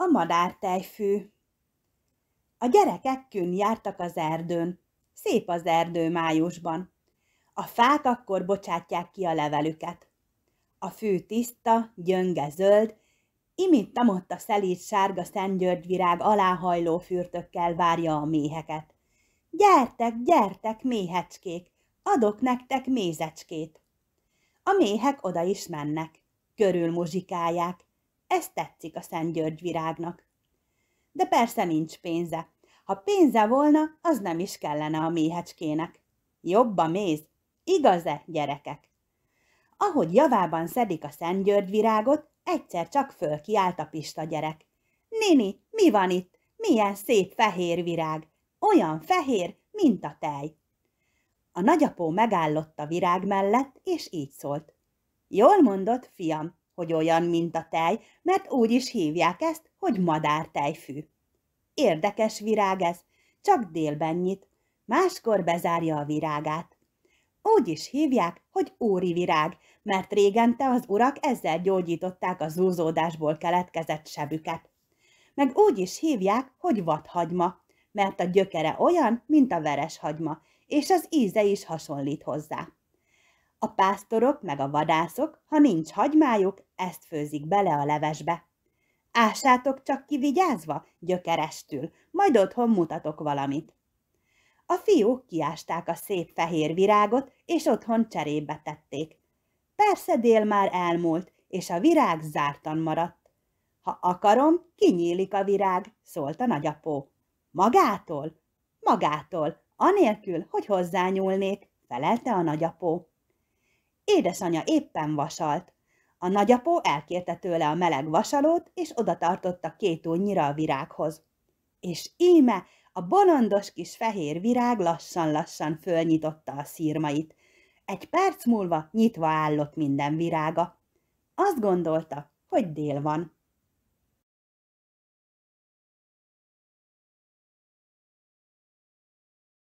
a madártejfű. A gyerekek kün jártak az erdőn, szép az erdő májusban. A fák akkor bocsátják ki a levelüket. A fű tiszta, gyönge zöld, imit-tamott a szelíd sárga virág aláhajló fürtökkel várja a méheket. Gyertek, gyertek, méhecskék, adok nektek mézecskét. A méhek oda is mennek, körül muzsikálják, ez tetszik a Szent György virágnak. De persze nincs pénze. Ha pénze volna, az nem is kellene a méhecskének. Jobb a méz. Igaz-e, gyerekek? Ahogy javában szedik a Szent György virágot, egyszer csak fölkiált a pista gyerek. Nini, mi van itt? Milyen szép fehér virág! Olyan fehér, mint a tej. A nagyapó megállott a virág mellett, és így szólt. Jól mondott fiam, hogy olyan, mint a tej, mert úgy is hívják ezt, hogy madártejfű. Érdekes virág ez, csak délben nyit, máskor bezárja a virágát. Úgy is hívják, hogy úri virág, mert régente az urak ezzel gyógyították a zúzódásból keletkezett sebüket. Meg úgy is hívják, hogy vadhagyma, mert a gyökere olyan, mint a vereshagyma, és az íze is hasonlít hozzá. A pásztorok meg a vadászok, ha nincs hagymájuk, ezt főzik bele a levesbe. Ássátok csak kivigyázva, gyökerestül, majd otthon mutatok valamit. A fiúk kiásták a szép fehér virágot, és otthon cserébe tették. Persze dél már elmúlt, és a virág zártan maradt. Ha akarom, kinyílik a virág, szólt a nagyapó. Magától? Magától, anélkül, hogy hozzányúlnék, felelte a nagyapó. Édesanyja éppen vasalt. A nagyapó elkérte tőle a meleg vasalót, és odatartotta két újnyira a virághoz. És íme a bolondos kis fehér virág lassan-lassan fölnyitotta a szírmait. Egy perc múlva nyitva állott minden virága. Azt gondolta, hogy dél van.